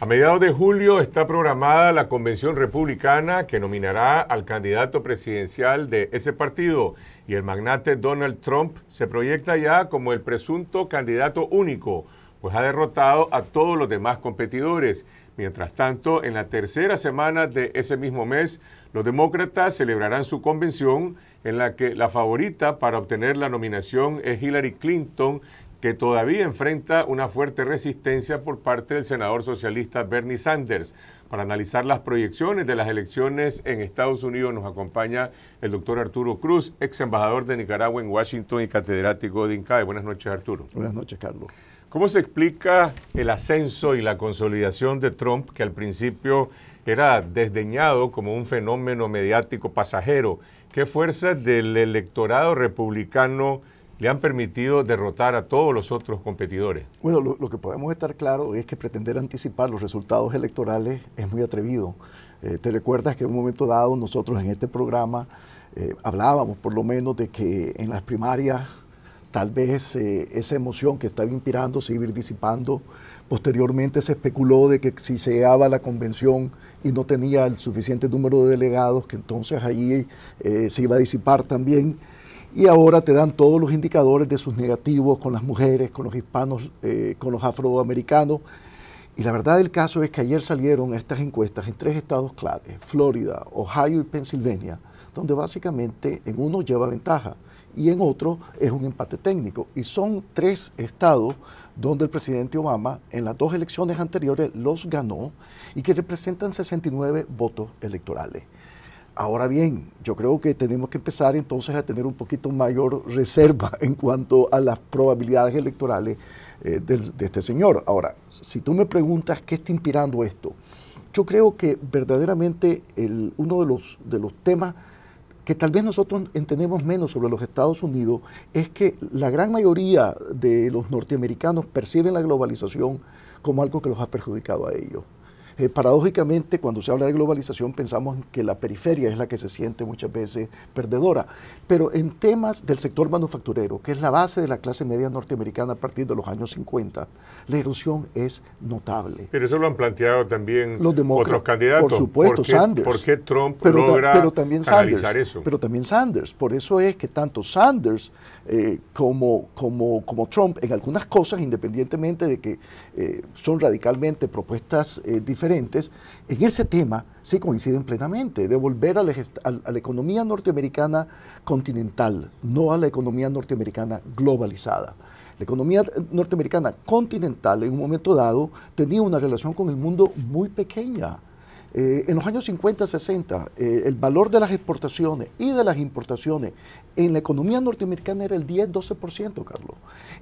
A mediados de julio está programada la convención republicana que nominará al candidato presidencial de ese partido y el magnate Donald Trump se proyecta ya como el presunto candidato único, pues ha derrotado a todos los demás competidores. Mientras tanto, en la tercera semana de ese mismo mes, los demócratas celebrarán su convención en la que la favorita para obtener la nominación es Hillary Clinton, que todavía enfrenta una fuerte resistencia por parte del senador socialista Bernie Sanders. Para analizar las proyecciones de las elecciones en Estados Unidos nos acompaña el doctor Arturo Cruz, ex embajador de Nicaragua en Washington y catedrático de INCAE. Buenas noches, Arturo. Buenas noches, Carlos. ¿Cómo se explica el ascenso y la consolidación de Trump, que al principio era desdeñado como un fenómeno mediático pasajero ¿Qué fuerzas del electorado republicano le han permitido derrotar a todos los otros competidores? Bueno, lo, que podemos estar claro es que pretender anticipar los resultados electorales es muy atrevido. Eh, te recuerdas que en un momento dado nosotros en este programa eh, hablábamos por lo menos de que en las primarias tal vez eh, esa emoción que estaba inspirando se iba a ir disipando. Posteriormente se especuló de que si se daba la convención y no tenía el suficiente número de delegados, que entonces allí eh, se iba a disipar también. Y ahora te dan todos los indicadores de sus negativos con las mujeres, con los hispanos, eh, con los afroamericanos. Y la verdad del caso es que ayer salieron estas encuestas en tres estados clave, Florida, Ohio y Pensilvania, donde básicamente en uno lleva ventaja y en otro es un empate técnico. Y son tres estados donde el presidente Obama en las dos elecciones anteriores los ganó y que representan 69 votos electorales. Ahora bien, yo creo que tenemos que empezar entonces a tener un poquito mayor reserva en cuanto a las probabilidades electorales eh, de, este señor. Ahora, si tú me preguntas qué está inspirando esto, yo creo que verdaderamente el, uno de los, de los temas que tal vez nosotros entendemos menos sobre los Estados Unidos es que la gran mayoría de los norteamericanos perciben la globalización como algo que los ha perjudicado a ellos. Eh, paradójicamente, cuando se habla de globalización, pensamos que la periferia es la que se siente muchas veces perdedora. Pero en temas del sector manufacturero, que es la base de la clase media norteamericana a partir de los años 50, la erosión es notable. Pero eso lo han planteado también otros candidatos. Por supuesto, Sanders. Trump pero, logra también Sanders, eso? Pero también Sanders. Por eso es que tanto Sanders eh, como, como, como Trump, en algunas cosas, independientemente de que eh, son radicalmente propuestas diferentes, diferentes, en ese tema sí coinciden plenamente, de volver a la economía norteamericana continental, no a la economía norteamericana globalizada. La economía norteamericana continental en un momento dado tenía una relación con el mundo muy pequeña eh, en los años 50, 60, eh, el valor de las exportaciones y de las importaciones en la economía norteamericana era el 10-12%, Carlos.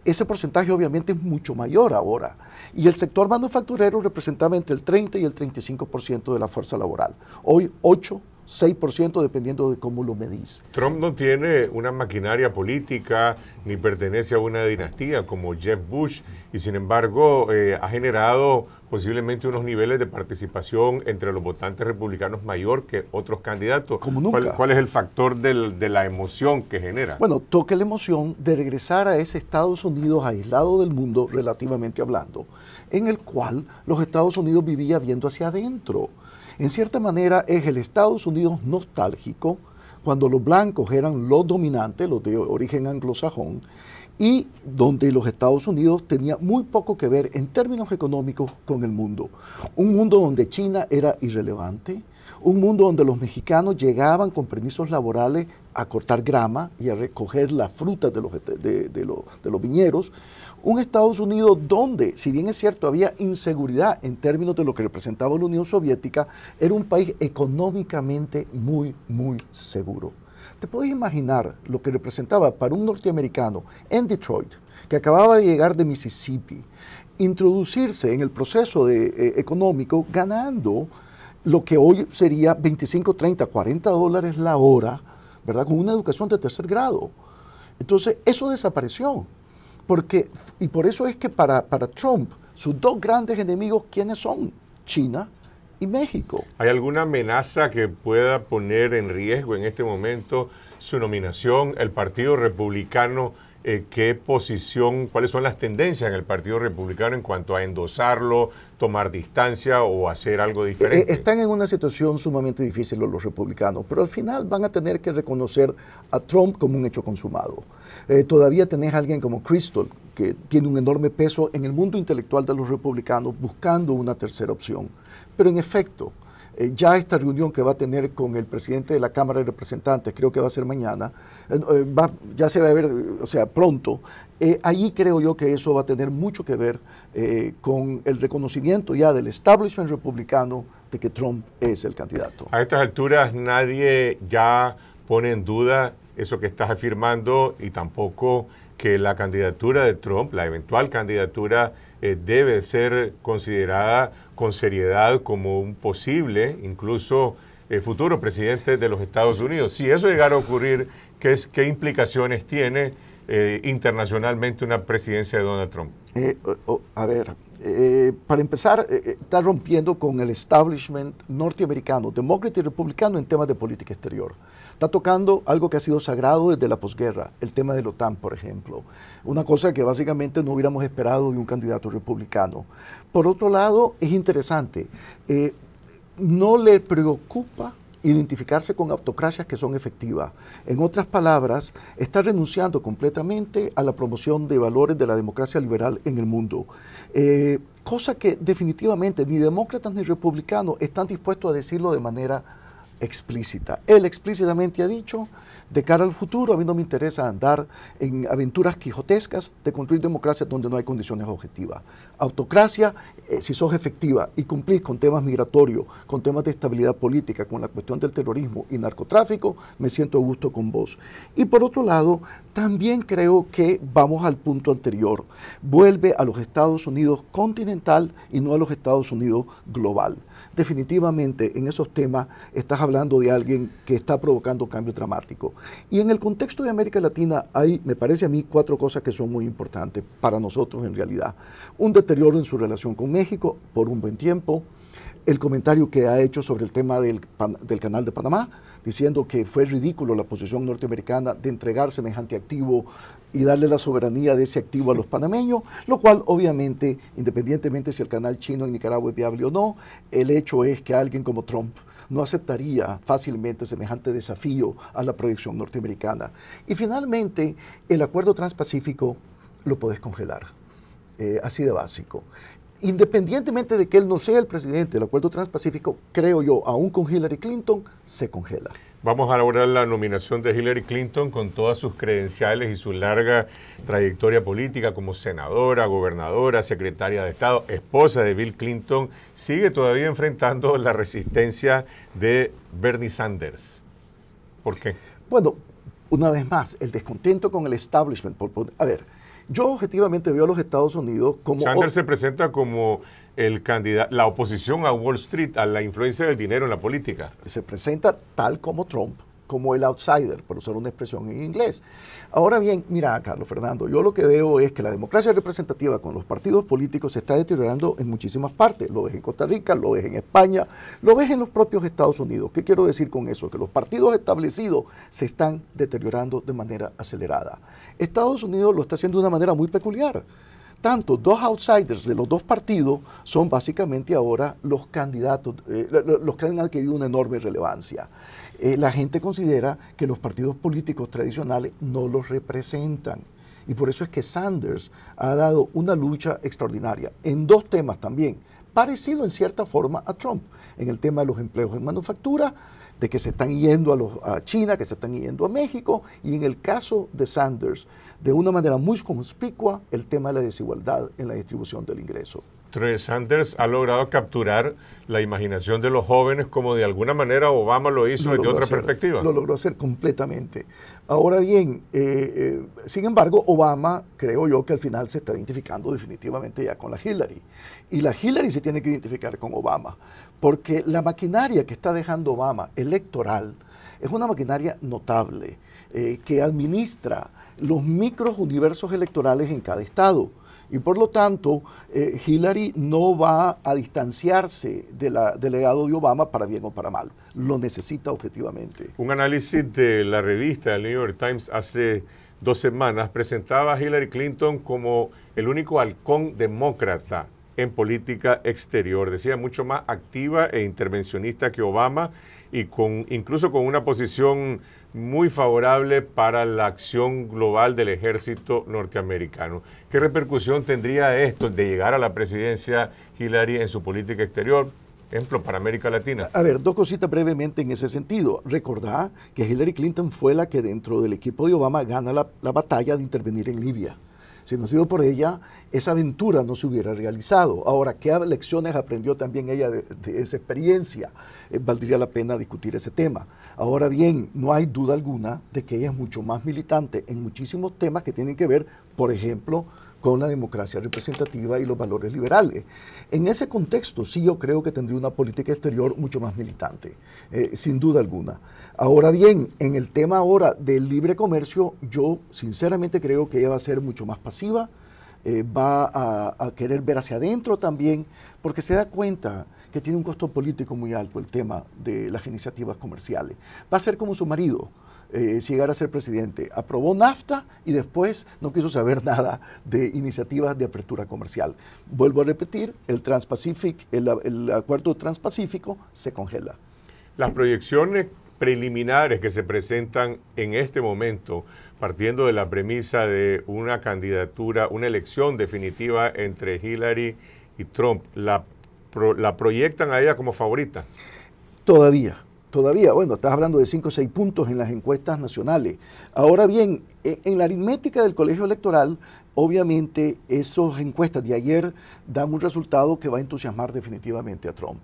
Ese porcentaje obviamente es mucho mayor ahora. Y el sector manufacturero representaba entre el 30 y el 35% de la fuerza laboral. Hoy 8, 6% dependiendo de cómo lo medís. Trump no tiene una maquinaria política ni pertenece a una dinastía como Jeff Bush y sin embargo eh, ha generado posiblemente unos niveles de participación entre los votantes republicanos mayor que otros candidatos. Como nunca. ¿Cuál, es el factor de la emoción que genera? Bueno, toque la emoción de regresar a ese Estados Unidos aislado del mundo, relativamente hablando, en el cual los Estados Unidos vivía viendo hacia adentro en cierta manera es el Estados Unidos nostálgico, cuando los blancos eran los dominantes, los de origen anglosajón, y donde los Estados Unidos tenía muy poco que ver en términos económicos con el mundo. Un mundo donde China era irrelevante, un mundo donde los mexicanos llegaban con permisos laborales a cortar grama y a recoger las frutas de los, de, viñeros. Un Estados Unidos donde, si bien es cierto, había inseguridad en términos de lo que representaba la Unión Soviética, era un país económicamente muy, muy seguro. ¿Te puedes imaginar lo que representaba para un norteamericano en Detroit, que acababa de llegar de Mississippi, introducirse en el proceso de, eh, económico ganando lo que hoy sería 25, 30, 40 dólares la hora? ¿verdad? Con una educación de tercer grado. Entonces, eso desapareció. Porque, y por eso es que para, para Trump, sus dos grandes enemigos, ¿quiénes son? China y México. ¿Hay alguna amenaza que pueda poner en riesgo en este momento su nominación, el Partido Republicano? Eh, qué posición, cuáles son las tendencias en el Partido Republicano en cuanto a endosarlo, tomar distancia o hacer algo eh, eh, diferente. Están en una situación sumamente difícil los, republicanos, pero al final van a tener que reconocer a Trump como un hecho consumado. todavía tenés a alguien como Crystal, que tiene un enorme peso en el mundo intelectual de los republicanos, buscando una tercera opción. Pero en efecto, eh, ya esta reunión que va a tener con el presidente de la Cámara de Representantes, creo que va a ser mañana, eh, eh, va, ya se va a ver, o sea, pronto, eh, ahí creo yo que eso va a tener mucho que ver con el reconocimiento ya del establishment republicano de que Trump es el candidato. A estas alturas nadie ya pone en duda eso que estás afirmando y tampoco que la candidatura de Trump, la eventual candidatura eh, debe ser considerada con seriedad como un posible, incluso eh, futuro presidente de los Estados Unidos. Si eso llegara a ocurrir, ¿qué, qué implicaciones tiene eh, internacionalmente una presidencia de Donald Trump? a ver, eh, para empezar, eh, eh, está rompiendo con el establishment norteamericano, demócrata y republicano en temas de política exterior. Está tocando algo que ha sido sagrado desde la posguerra, el tema de la OTAN, por ejemplo. Una cosa que básicamente no hubiéramos esperado de un candidato republicano. Por otro lado, es interesante, no le preocupa identificarse con autocracias que son efectivas. En otras palabras, está renunciando completamente a la promoción de valores de la democracia liberal en el mundo. Eh, cosa que definitivamente ni demócratas ni republicanos están dispuestos a decirlo de manera explícita. Él explícitamente ha dicho, de cara al futuro, a mí no me interesa andar en aventuras quijotescas de construir democracia donde no hay condiciones objetivas. Autocracia, eh, si sos efectiva y cumplís con temas migratorios, con temas de estabilidad política, con la cuestión del terrorismo y narcotráfico, me siento a gusto con vos. Y por otro lado, también creo que vamos al punto anterior. Vuelve a los Estados Unidos continental y no a los Estados Unidos global. Definitivamente en esos temas estás hablando hablando de alguien que está provocando cambio dramático. Y en el contexto de América Latina hay, me parece a mí, cuatro cosas que son muy importantes para nosotros en realidad. Un deterioro en su relación con México por un buen tiempo, el comentario que ha hecho sobre el tema del, del canal de Panamá, diciendo que fue ridículo la posición norteamericana de entregar semejante activo y darle la soberanía de ese activo a los panameños, lo cual obviamente, independientemente si el canal chino en Nicaragua es viable o no, el hecho es que alguien como Trump no aceptaría fácilmente semejante desafío a la proyección norteamericana. Y finalmente, el acuerdo transpacífico lo podés congelar, eh, así de básico. Independientemente de que él no sea el presidente del acuerdo transpacífico, creo yo, aún con Hillary Clinton, se congela. Vamos a elaborar la nominación de Hillary Clinton con todas sus credenciales y su larga trayectoria política como senadora, gobernadora, secretaria de Estado, esposa de Bill Clinton, sigue todavía enfrentando la resistencia de Bernie Sanders. ¿Por qué? Bueno, una vez más, el descontento con el establishment. Por, a ver, yo objetivamente veo a los Estados Unidos como... Sanders se presenta como el candidato, la oposición a Wall Street, a la influencia del dinero en la política. Se presenta tal como Trump como el outsider, por usar una expresión en inglés. Ahora bien, mira, Carlos Fernando, yo lo que veo es que la democracia representativa con los partidos políticos se está deteriorando en muchísimas partes. Lo ves en Costa Rica, lo ves en España, lo ves en los propios Estados Unidos. ¿Qué quiero decir con eso? Que los partidos establecidos se están deteriorando de manera acelerada. Estados Unidos lo está haciendo de una manera muy peculiar tanto, dos outsiders de los dos partidos son básicamente ahora los candidatos, eh, los que han adquirido una enorme relevancia. Eh, la gente considera que los partidos políticos tradicionales no los representan. Y por eso es que Sanders ha dado una lucha extraordinaria en dos temas también, parecido en cierta forma a Trump, en el tema de los empleos en manufactura de que se están yendo a, los, China, que se están yendo a México, y en el caso de Sanders, de una manera muy conspicua, el tema de la desigualdad en la distribución del ingreso. Trey Sanders ha logrado capturar la imaginación de los jóvenes como de alguna manera Obama lo hizo desde otra perspectiva. Lo logró hacer completamente. Ahora bien, eh, eh, sin embargo, Obama creo yo que al final se está identificando definitivamente ya con la Hillary. Y la Hillary se tiene que identificar con Obama, porque la maquinaria que está dejando Obama electoral es una maquinaria notable, eh, que administra los micro universos electorales en cada estado y por lo tanto, eh, Hillary no va a distanciarse del legado de Obama para bien o para mal. Lo necesita objetivamente. Un análisis de la revista del New York Times hace dos semanas presentaba a Hillary Clinton como el único halcón demócrata en política exterior. Decía mucho más activa e intervencionista que Obama y con incluso con una posición muy favorable para la acción global del ejército norteamericano. ¿Qué repercusión tendría esto de llegar a la presidencia Hillary en su política exterior? Ejemplo para América Latina. A ver, dos cositas brevemente en ese sentido. Recordá que Hillary Clinton fue la que dentro del equipo de Obama gana la batalla de intervenir en Libia. Si no ha sido por ella, esa aventura no se hubiera realizado. Ahora, ¿qué lecciones aprendió también ella de, esa experiencia? Eh, valdría la pena discutir ese tema. Ahora bien, no hay duda alguna de que ella es mucho más militante en muchísimos temas que tienen que ver, por ejemplo, con la democracia representativa y los valores liberales. En ese contexto, sí yo creo que tendría una política exterior mucho más militante, eh, sin duda alguna. Ahora bien, en el tema ahora del libre comercio, yo sinceramente creo que ella va a ser mucho más pasiva, eh, va a, a, querer ver hacia adentro también, porque se da cuenta que tiene un costo político muy alto el tema de las iniciativas comerciales. Va a ser como su marido, eh, llegar a ser presidente. Aprobó NAFTA y después no quiso saber nada de iniciativas de apertura comercial. Vuelvo a repetir, el, Transpacific, el, acuerdo transpacífico se congela. Las proyecciones preliminares que se presentan en este momento, partiendo de la premisa de una candidatura, una elección definitiva entre Hillary y Trump, ¿la, la proyectan a ella como favorita? Todavía, todavía, bueno, estás hablando de 5 o 6 puntos en las encuestas nacionales. Ahora bien, en la aritmética del colegio electoral, obviamente esas encuestas de ayer dan un resultado que va a entusiasmar definitivamente a Trump.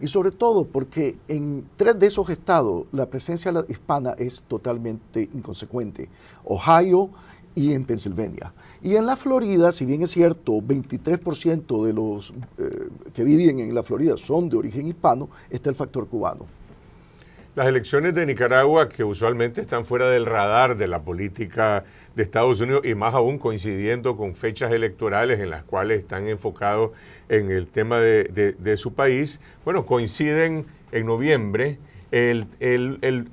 Y sobre todo porque en tres de esos estados la presencia hispana es totalmente inconsecuente. Ohio y en Pensilvania. Y en la Florida, si bien es cierto, 23% de los eh, que viven en la Florida son de origen hispano, está el factor cubano. Las elecciones de Nicaragua, que usualmente están fuera del radar de la política de Estados Unidos y más aún coincidiendo con fechas electorales en las cuales están enfocados en el tema de, su país, bueno, coinciden en noviembre. el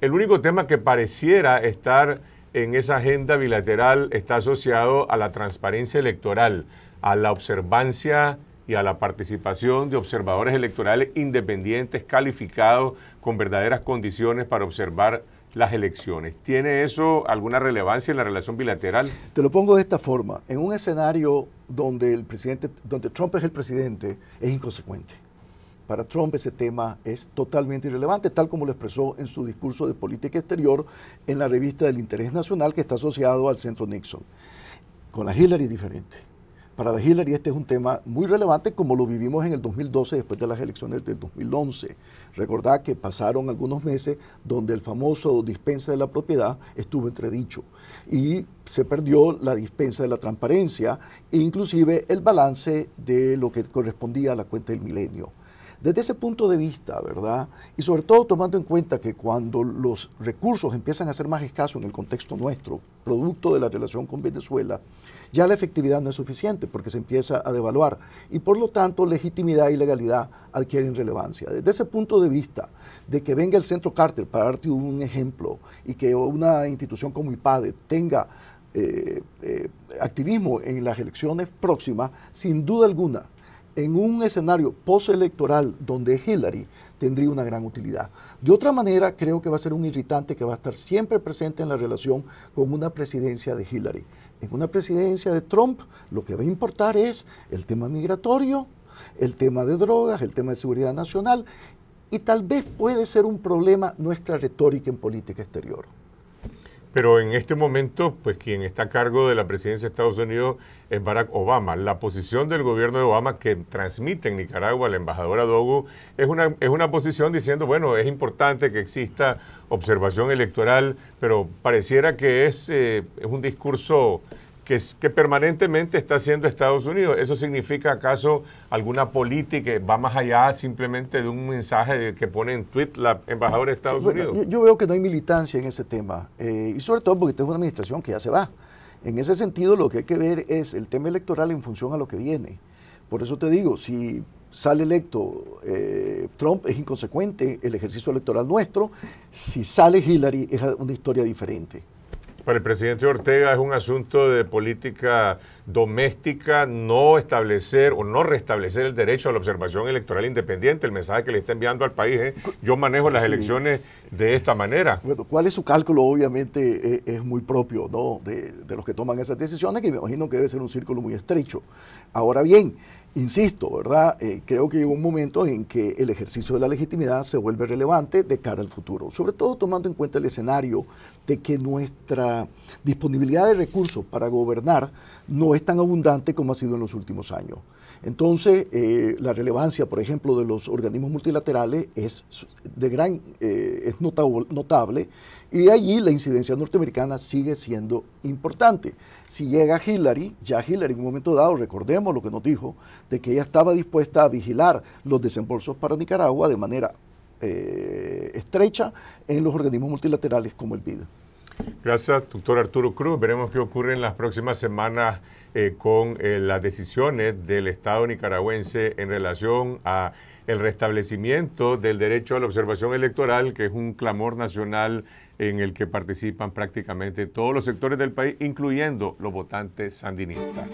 único tema que pareciera estar en esa agenda bilateral está asociado a la transparencia electoral, a la observancia y a la participación de observadores electorales independientes calificados con verdaderas condiciones para observar las elecciones. ¿Tiene eso alguna relevancia en la relación bilateral? Te lo pongo de esta forma. En un escenario donde, el presidente, donde Trump es el presidente, es inconsecuente. Para Trump ese tema es totalmente irrelevante, tal como lo expresó en su discurso de política exterior en la revista del Interés Nacional que está asociado al Centro Nixon. Con la Hillary diferente para Hillary este es un tema muy relevante como lo vivimos en el 2012 después de las elecciones del 2011. Recordad que pasaron algunos meses donde el famoso dispensa de la propiedad estuvo entredicho y se perdió la dispensa de la transparencia e inclusive el balance de lo que correspondía a la cuenta del milenio. Desde ese punto de vista, ¿verdad? Y sobre todo tomando en cuenta que cuando los recursos empiezan a ser más escasos en el contexto nuestro, producto de la relación con Venezuela, ya la efectividad no es suficiente porque se empieza a devaluar y por lo tanto legitimidad y legalidad adquieren relevancia. Desde ese punto de vista, de que venga el Centro Carter, para darte un ejemplo, y que una institución como IPADE tenga eh, eh, activismo en las elecciones próximas, sin duda alguna en un escenario postelectoral donde Hillary tendría una gran utilidad. De otra manera, creo que va a ser un irritante que va a estar siempre presente en la relación con una presidencia de Hillary. En una presidencia de Trump, lo que va a importar es el tema migratorio, el tema de drogas, el tema de seguridad nacional y tal vez puede ser un problema nuestra retórica en política exterior. Pero en este momento, pues quien está a cargo de la presidencia de Estados Unidos es Barack Obama. La posición del gobierno de Obama que transmite en Nicaragua la embajadora Dogu es una, es una posición diciendo, bueno, es importante que exista observación electoral, pero pareciera que es, eh, es un discurso que, permanentemente está haciendo Estados Unidos. ¿Eso significa acaso alguna política que va más allá simplemente de un mensaje que pone en tweet la embajadora de Estados Unidos? yo, veo que no hay militancia en ese tema, eh, y sobre todo porque tengo una administración que ya se va. En ese sentido, lo que hay que ver es el tema electoral en función a lo que viene. Por eso te digo, si sale electo eh, Trump es inconsecuente el ejercicio electoral nuestro, si sale Hillary es una historia diferente para el presidente Ortega es un asunto de política doméstica no establecer o no restablecer el derecho a la observación electoral independiente. El mensaje que le está enviando al país es yo manejo las elecciones de esta manera. Bueno, ¿cuál es su cálculo? Obviamente eh, es, muy propio de, de los que toman esas decisiones, que me imagino que debe ser un círculo muy estrecho. Ahora bien, insisto, ¿verdad? Eh, creo que llegó un momento en que el ejercicio de la legitimidad se vuelve relevante de cara al futuro, sobre todo tomando en cuenta el escenario de que nuestra disponibilidad de recursos para gobernar no es tan abundante como ha sido en los últimos años. Entonces, eh, la relevancia, por ejemplo, de los organismos multilaterales es, de gran, eh, es notable y allí la incidencia norteamericana sigue siendo importante. Si llega Hillary, ya Hillary en un momento dado, recordemos lo que nos dijo, de que ella estaba dispuesta a vigilar los desembolsos para Nicaragua de manera eh, estrecha en los organismos multilaterales como el BID. Gracias, doctor Arturo Cruz. Veremos qué ocurre en las próximas semanas eh, con eh, las decisiones del Estado nicaragüense en relación a el restablecimiento del derecho a la observación electoral, que es un clamor nacional en el que participan prácticamente todos los sectores del país, incluyendo los votantes sandinistas.